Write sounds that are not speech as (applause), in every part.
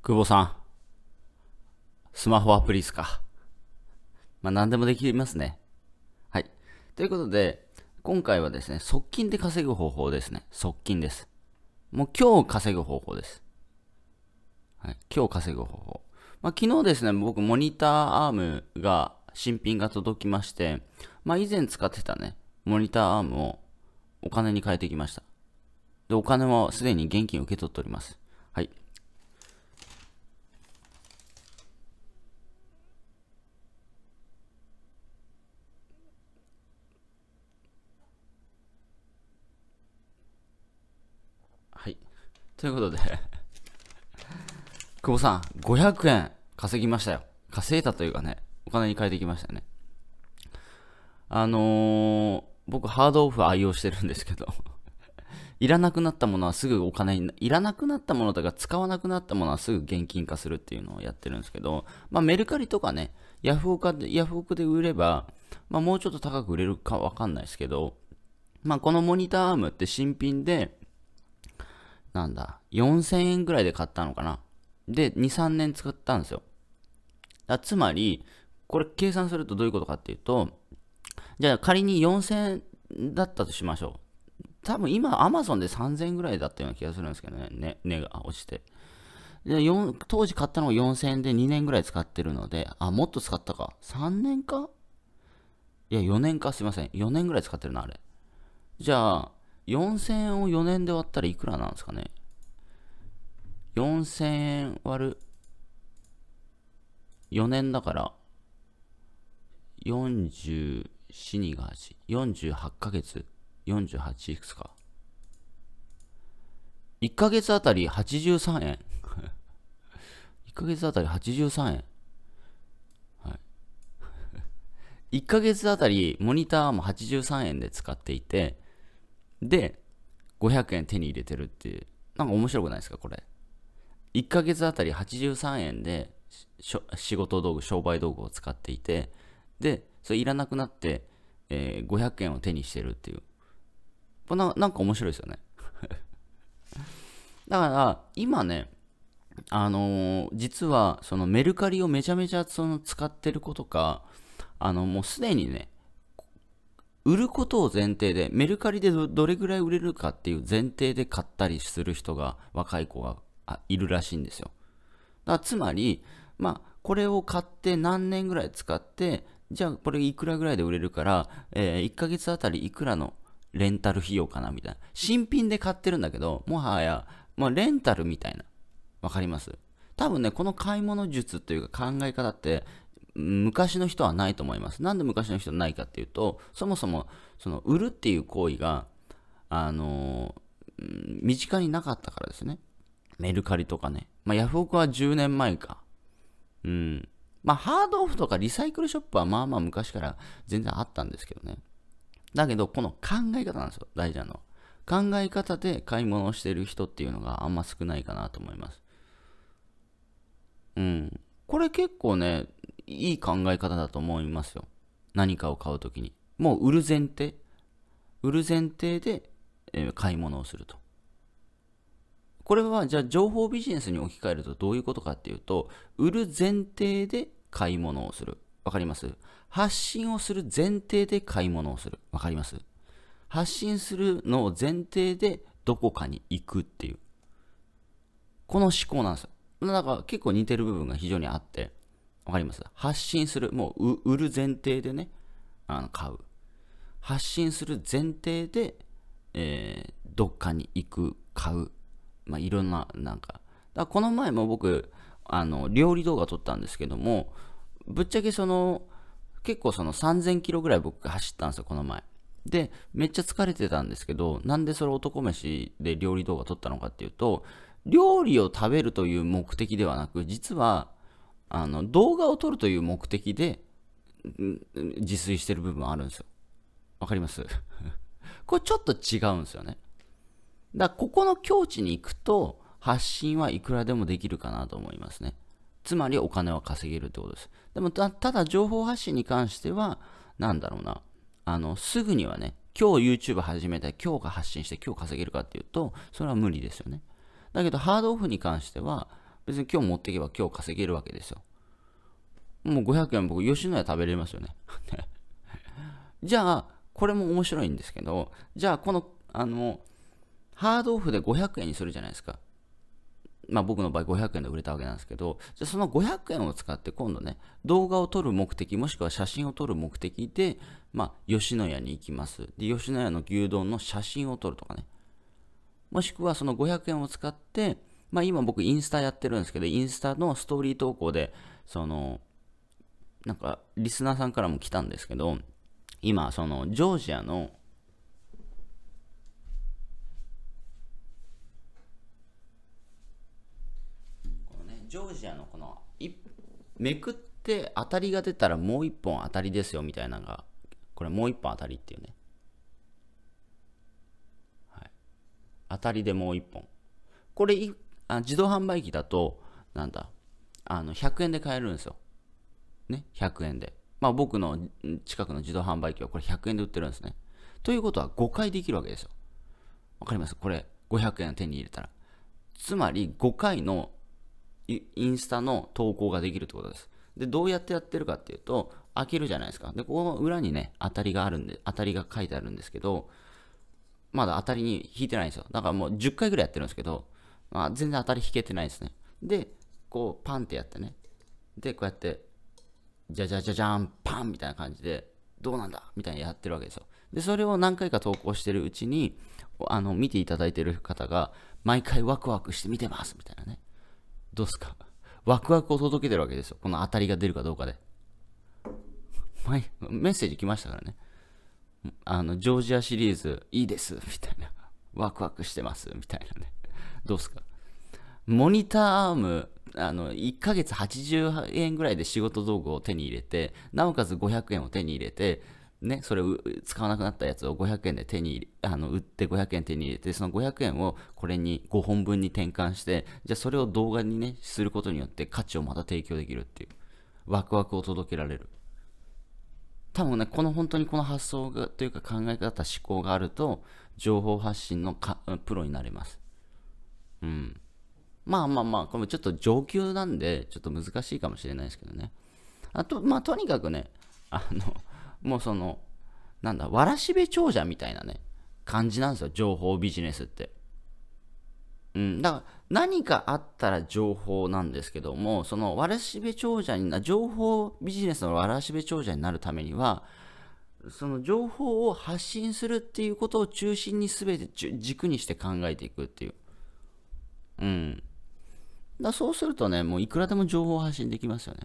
久保さん。スマホアプリですか。まあ何でもできますね。はい。ということで、今回はですね、側近で稼ぐ方法ですね。側近です。もう今日稼ぐ方法です。はい。今日稼ぐ方法。まあ昨日ですね、僕モニターアームが新品が届きまして、まあ以前使ってたね、モニターアームをお金に変えてきました。で、お金はすでに現金を受け取っております。はい。ということで久保さん、500円稼ぎましたよ。稼いだというかね、お金に変えてきましたね。あのー、僕、ハードオフ愛用してるんですけどいらなくなったものはすぐお金に、いらなくなったものとか使わなくなったものはすぐ現金化するっていうのをやってるんですけど、まあメルカリとかね、ヤフオクでヤフオクで売れば、まあもうちょっと高く売れるかわかんないですけど、まあこのモニターアームって新品で、なんだ、4000円ぐらいで買ったのかな。で、2、3年使ったんですよ。だつまり、これ計算するとどういうことかっていうと、じゃあ仮に4000円だったとしましょう。多分今、アマゾンで3000円ぐらいだったような気がするんですけどね、ね値が落ちて。で当時買ったのが4000円で2年ぐらい使ってるので、あ、もっと使ったか。3年かいや、4年か、すいません。4年ぐらい使ってるな、あれ。じゃあ、4000円を4年で割ったらいくらなんですかね ?4000 円割る4年だから44、2が8、48ヶ月、48いくつか。1ヶ月あたり83円。1 (laughs) ヶ月あたり83円。はい。1 (laughs) ヶ月あたりモニターも83円で使っていて、で、500円手に入れてるっていう。なんか面白くないですか、これ。1ヶ月あたり83円で仕事道具、商売道具を使っていて、で、それいらなくなって、えー、500円を手にしてるっていう。こななんか面白いですよね。(laughs) だから、今ね、あのー、実はそのメルカリをめちゃめちゃその使ってる子とか、あの、もうすでにね、売ることを前提で、メルカリでどれぐらい売れるかっていう前提で買ったりする人が、若い子がいるらしいんですよ。だからつまり、まあ、これを買って何年ぐらい使って、じゃあこれいくらぐらいで売れるから、えー、1ヶ月あたりいくらのレンタル費用かなみたいな。新品で買ってるんだけど、もはや、まあ、レンタルみたいな。わかります多分ね、この買い物術というか考え方って、昔の人はないと思います。なんで昔の人はないかっていうと、そもそも、その、売るっていう行為が、あの身近になかったからですね。メルカリとかね。まあ、ヤフオクは10年前か。うん。まあ、ハードオフとかリサイクルショップはまあまあ昔から全然あったんですけどね。だけど、この考え方なんですよ、大事なの。考え方で買い物をしてる人っていうのがあんま少ないかなと思います。うん。これ結構ね、いい考え方だと思いますよ。何かを買うときに。もう売る前提。売る前提で、えー、買い物をすると。これはじゃあ情報ビジネスに置き換えるとどういうことかっていうと、売る前提で買い物をする。わかります発信をする前提で買い物をする。わかります発信するのを前提でどこかに行くっていう。この思考なんですよ。なんか結構似てる部分が非常にあって。わかります発信する、もう売る前提でね、あの買う。発信する前提で、えー、どっかに行く、買う。まあ、いろんな、なんか。だこの前も僕、あの、料理動画撮ったんですけども、ぶっちゃけその、結構その3000キロぐらい僕走ったんですよ、この前。で、めっちゃ疲れてたんですけど、なんでそれ男飯で料理動画撮ったのかっていうと、料理を食べるという目的ではなく、実はあの動画を撮るという目的で自炊してる部分あるんですよ。わかります (laughs) これちょっと違うんですよね。だからここの境地に行くと発信はいくらでもできるかなと思いますね。つまりお金は稼げるってことです。でもただ情報発信に関しては何だろうな。あの、すぐにはね、今日 YouTube 始めて今日が発信して今日稼げるかっていうとそれは無理ですよね。だけどハードオフに関しては別に今日持っていけば今日稼げるわけですよ。もう500円僕吉野家食べれますよね。(laughs) じゃあ、これも面白いんですけど、じゃあこの、あの、ハードオフで500円にするじゃないですか。まあ僕の場合500円で売れたわけなんですけど、じゃあその500円を使って今度ね、動画を撮る目的、もしくは写真を撮る目的で、まあ吉野家に行きます。で、吉野家の牛丼の写真を撮るとかね。もしくはその500円を使って、まあ今僕インスタやってるんですけど、インスタのストーリー投稿で、その、なんかリスナーさんからも来たんですけど、今、そのジョージアの、ジョージアのこのめくって当たりが出たらもう一本当たりですよみたいなのがこれもう一本当たりっていうね、はい、当たりでもう一本これあ自動販売機だと、なんだ、あの、100円で買えるんですよ。ね、100円で。まあ僕の近くの自動販売機はこれ100円で売ってるんですね。ということは5回できるわけですよ。わかりますこれ500円を手に入れたら。つまり5回のインスタの投稿ができるってことです。で、どうやってやってるかっていうと、開けるじゃないですか。で、ここの裏にね、当たりがあるんで、当たりが書いてあるんですけど、まだ当たりに引いてないんですよ。だからもう10回ぐらいやってるんですけど、まあ、全然当たり引けてないですね。で、こう、パンってやってね。で、こうやって、じゃじゃじゃじゃん、パンみたいな感じで、どうなんだみたいなやってるわけですよ。で、それを何回か投稿してるうちに、あの、見ていただいてる方が、毎回ワクワクして見てますみたいなね。どうすかワクワクを届けてるわけですよ。この当たりが出るかどうかで。メッセージ来ましたからね。あの、ジョージアシリーズ、いいですみたいな。ワクワクしてますみたいなね。どうすかモニターアーム、あの、1ヶ月80円ぐらいで仕事道具を手に入れて、なおかつ500円を手に入れて、ね、それを使わなくなったやつを500円で手に入れ、あの、売って500円手に入れて、その500円をこれに5本分に転換して、じゃあそれを動画にね、することによって価値をまた提供できるっていう、ワクワクを届けられる。多分ね、この本当にこの発想がというか考え方、思考があると、情報発信のかプロになれます。うん。まあまあまあ、これちょっと上級なんで、ちょっと難しいかもしれないですけどね。あと、まあとにかくね、あの、もうその、なんだ、わらしべ長者みたいなね、感じなんですよ、情報ビジネスって。うん、だから何かあったら情報なんですけども、そのわらしべ長者にな、情報ビジネスのわらしべ長者になるためには、その情報を発信するっていうことを中心に全て軸にして考えていくっていう。うん。だそうするとね、もういくらでも情報発信できますよね。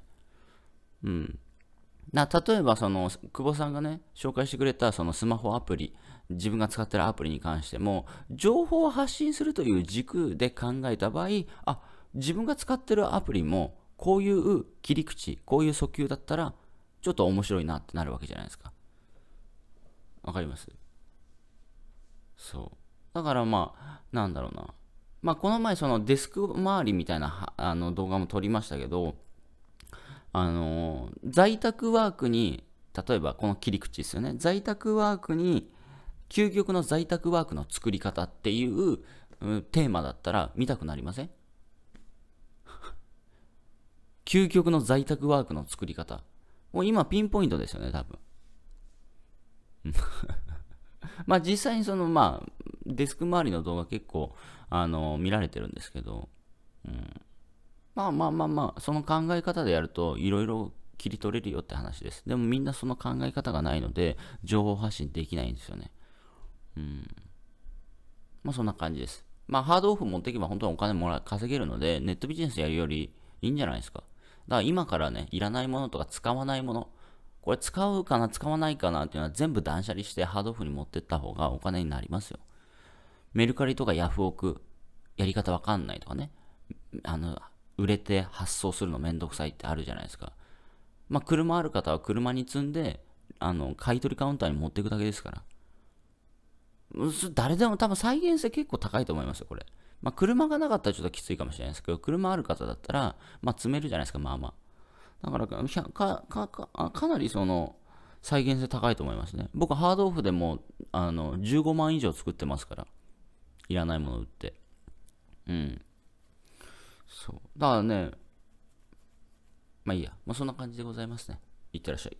うん。な例えばその久保さんがね紹介してくれたそのスマホアプリ自分が使ってるアプリに関しても情報を発信するという軸で考えた場合あ自分が使ってるアプリもこういう切り口こういう訴求だったらちょっと面白いなってなるわけじゃないですかわかりますそうだからまあなんだろうなまあ、この前そのデスク周りみたいなあの動画も撮りましたけど、あのー、在宅ワークに、例えばこの切り口ですよね。在宅ワークに、究極の在宅ワークの作り方っていう、うん、テーマだったら見たくなりません (laughs) 究極の在宅ワークの作り方。もう今ピンポイントですよね、多分。(laughs) まあ実際にそのまあデスク周りの動画結構、あの、見られてるんですけど、うん。まあまあまあまあ、その考え方でやると、いろいろ切り取れるよって話です。でもみんなその考え方がないので、情報発信できないんですよね。うん。まあそんな感じです。まあハードオフ持っていけば本当にお金もら稼げるので、ネットビジネスやるよりいいんじゃないですか。だから今からね、いらないものとか使わないもの、これ使うかな、使わないかなっていうのは全部断捨離してハードオフに持ってった方がお金になりますよ。メルカリとかヤフオク、やり方わかんないとかね、あの、売れて発送するのめんどくさいってあるじゃないですか。まあ、車ある方は車に積んで、あの、買い取りカウンターに持っていくだけですから。誰でも多分再現性結構高いと思いますよ、これ。まあ、車がなかったらちょっときついかもしれないですけど、車ある方だったら、まあ、積めるじゃないですか、まあまあ。だからかかか、かなりその、再現性高いと思いますね。僕、ハードオフでも、あの、15万以上作ってますから。いらないもの売って。うん。そう。だからね、まあいいや。まあそんな感じでございますね。いってらっしゃい。